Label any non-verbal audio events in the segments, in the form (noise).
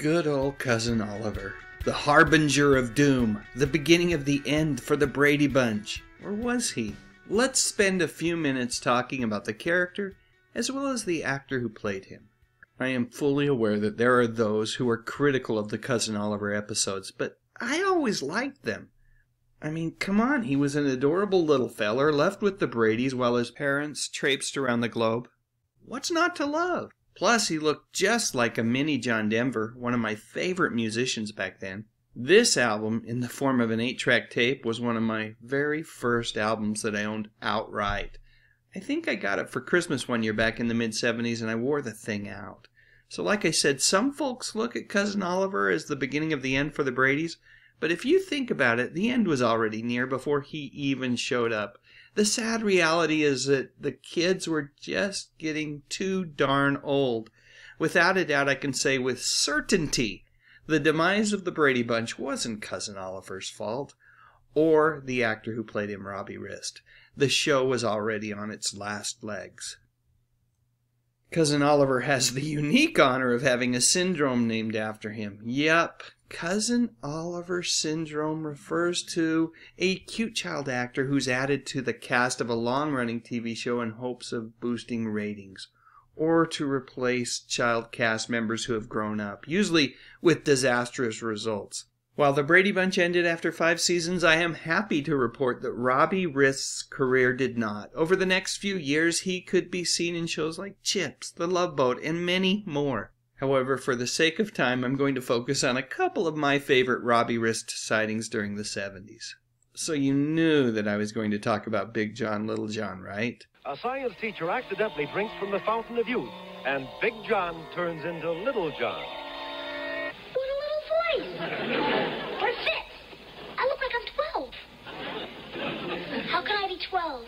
Good old cousin Oliver. The harbinger of doom, the beginning of the end for the Brady Bunch. Or was he? Let's spend a few minutes talking about the character as well as the actor who played him. I am fully aware that there are those who are critical of the Cousin Oliver episodes, but I always liked them. I mean, come on, he was an adorable little feller left with the Bradys while his parents traipsed around the globe. What's not to love? Plus, he looked just like a mini John Denver, one of my favorite musicians back then. This album, in the form of an 8 track tape, was one of my very first albums that I owned outright. I think I got it for Christmas one year back in the mid 70s and I wore the thing out. So, like I said, some folks look at Cousin Oliver as the beginning of the end for the Bradys, but if you think about it, the end was already near before he even showed up. The sad reality is that the kids were just getting too darn old. Without a doubt, I can say with certainty the demise of the Brady Bunch wasn't Cousin Oliver's fault or the actor who played him, Robbie Rist. The show was already on its last legs. Cousin Oliver has the unique honor of having a syndrome named after him. Yep, Cousin Oliver syndrome refers to a cute child actor who's added to the cast of a long running TV show in hopes of boosting ratings, or to replace child cast members who have grown up, usually with disastrous results. While the Brady Bunch ended after five seasons, I am happy to report that Robbie Risk's career did not. Over the next few years, he could be seen in shows like Chips, The Love Boat, and many more. However, for the sake of time, I'm going to focus on a couple of my favorite Robbie Rist sightings during the 70s. So you knew that I was going to talk about Big John, Little John, right? A science teacher accidentally drinks from the fountain of youth, and Big John turns into Little John. What a little voice! 12.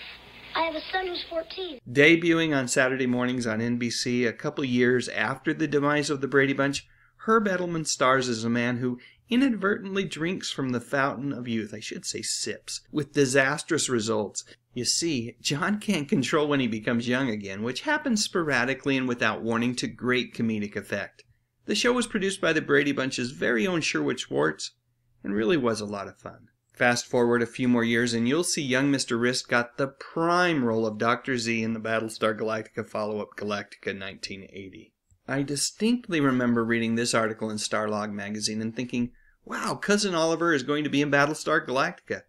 I have a son who's 14. Debuting on Saturday mornings on NBC a couple years after the demise of the Brady Bunch, Herb Edelman stars as a man who inadvertently drinks from the fountain of youth. I should say sips, with disastrous results. You see, John can't control when he becomes young again, which happens sporadically and without warning to great comedic effect. The show was produced by the Brady Bunch's very own Sherwood Schwartz and really was a lot of fun. Fast forward a few more years, and you'll see young Mr. Risk got the prime role of Dr. Z in the Battlestar Galactica follow up Galactica 1980. I distinctly remember reading this article in Starlog magazine and thinking, wow, Cousin Oliver is going to be in Battlestar Galactica.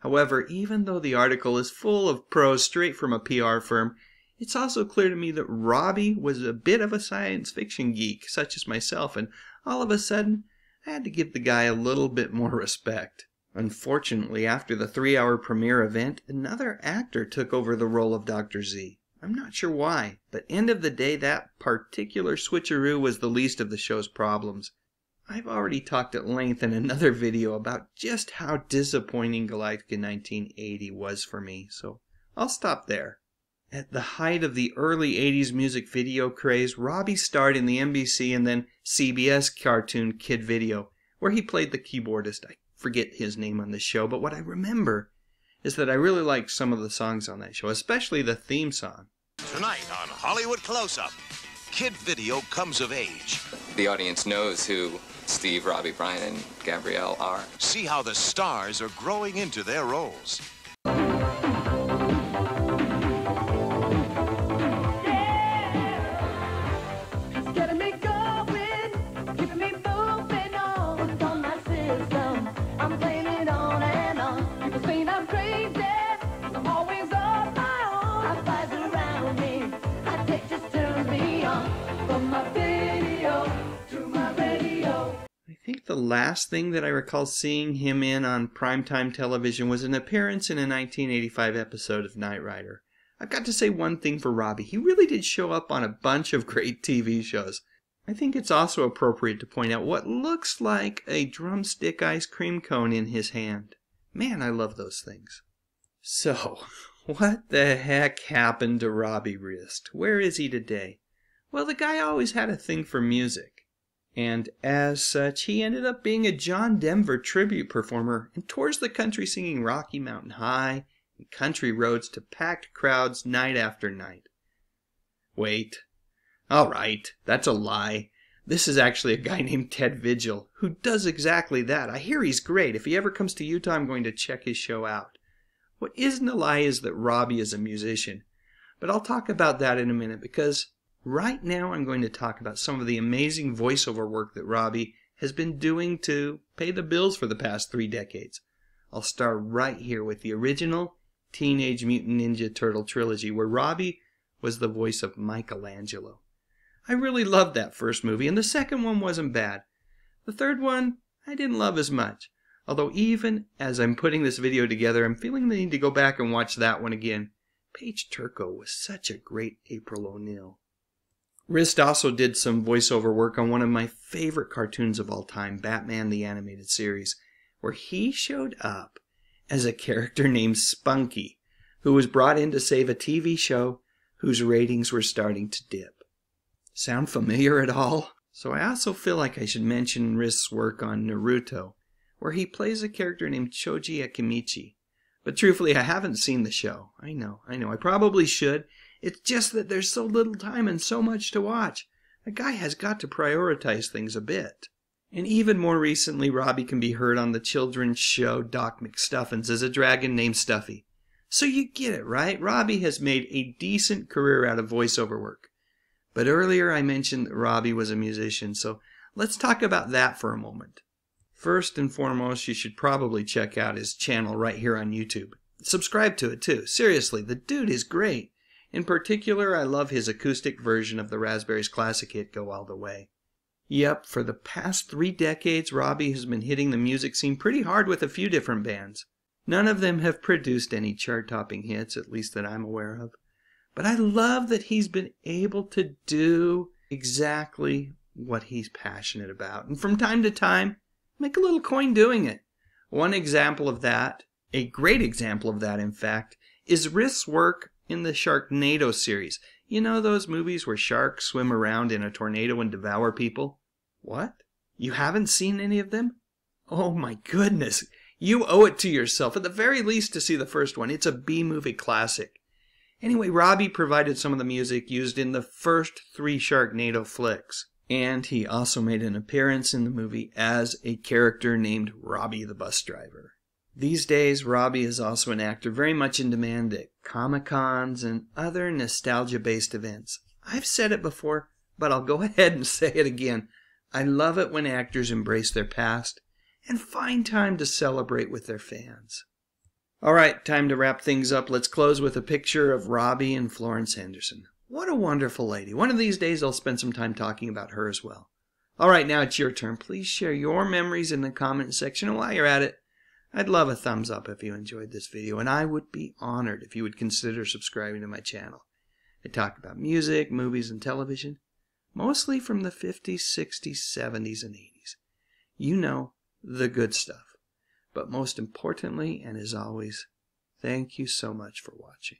However, even though the article is full of prose straight from a PR firm, it's also clear to me that Robbie was a bit of a science fiction geek, such as myself, and all of a sudden, I had to give the guy a little bit more respect. Unfortunately, after the three hour premiere event, another actor took over the role of Dr. Z. I'm not sure why, but end of the day, that particular switcheroo was the least of the show's problems. I've already talked at length in another (laughs) video about just how disappointing Galactica 1980 was for me, so I'll stop there. At the height of the early 80s music video craze, Robbie starred in the NBC and then CBS cartoon Kid Video, where he played the keyboardist. I forget his name on the show, but what I remember is that I really liked some of the songs on that show, especially the theme song. Tonight on Hollywood Close Up, Kid Video comes of age. The audience knows who Steve, Robbie, Brian, and Gabrielle are. See how the stars are growing into their roles. the last thing that I recall seeing him in on primetime television was an appearance in a 1985 episode of Knight Rider. I've got to say one thing for Robbie. He really did show up on a bunch of great TV shows. I think it's also appropriate to point out what looks like a drumstick ice cream cone in his hand. Man, I love those things. So, (laughs) what the heck happened to Robbie Wrist? Where is he today? Well, the guy always had a thing for music and as such, he ended up being a John Denver tribute performer and tours the country singing Rocky Mountain High and country roads to packed crowds night after night. Wait. All right, that's a lie. This is actually a guy (laughs) named Ted Vigil who does exactly that. I hear he's great. If he ever comes to Utah, I'm going to check his show out. What isn't a lie is that Robbie is a musician. But I'll talk about that in a minute because Right now, I'm going to talk about some of the amazing voiceover work that Robbie has been doing to pay the bills for the past three decades. I'll start right here with the original Teenage Mutant Ninja Turtle trilogy, where Robbie was the voice of Michelangelo. I really loved that first movie, and the second one wasn't bad. The third one, I didn't love as much. Although even as I'm putting this video together, I'm feeling the need to go back and watch that one again. Paige Turco was such a great April O'Neil. Rist also did some voiceover work on one of my favorite cartoons of all time, Batman the Animated Series, where he showed up as a character named Spunky, who was brought in to save a TV show whose ratings were starting to dip. Sound familiar at all? So I also feel like I should mention Rist's work on Naruto, where he plays a character named Choji Akimichi. But truthfully, I haven't seen the show. I know, I know, I probably should. It's just that there's so little time and so much to watch. A guy has got to prioritize things a bit. And even more recently, Robbie can be heard on the children's show Doc McStuffins as a dragon named Stuffy. So you get it, right? Robbie has made a decent career out of voiceover work. But earlier I mentioned that Robbie was a musician, so let's talk about that for a moment. First and foremost, you should probably check out his channel right here on YouTube. Subscribe to it too. Seriously, the dude is great. In particular, I love his acoustic version of the Raspberries classic hit Go All the Way. Yep, for the past three decades, Robbie has been hitting the music scene pretty hard with a few different bands. None of them have produced any chart topping hits, at least that I'm aware of. But I love that he's been able to do exactly what he's passionate about. And from time to time, make a little coin doing it. One example of that, a great example of that, in fact, is Riff's work in the Sharknado series. You know those movies where sharks swim around in a tornado and devour people? What? You haven't seen any of them? Oh my goodness! You owe it to yourself, at the very least, to see the first one. It's a B movie classic. Anyway, Robbie provided some of the music used in the first three Sharknado flicks, and he also made an appearance in the movie as a character named Robbie the Bus Driver. These days, Robbie is also an actor very much in demand at Comic Cons and other nostalgia based events. I've said it before, but I'll go (laughs) ahead and say it again. I love it when actors embrace their past and find time to celebrate with their fans. All right, time to wrap things up. Let's close with a picture of Robbie and Florence Henderson. What a wonderful lady. One of these days, I'll spend some time talking about her as well. All right, now it's your turn. Please share your memories in the comment section. And while you're at it, I'd love a thumbs up if you enjoyed this video, and I would be honored if you would consider subscribing to my channel. I talk about music, movies, and television, mostly from the 50s, 60s, 70s, and 80s. You know, the good stuff. But most importantly, and as always, thank you so much for watching.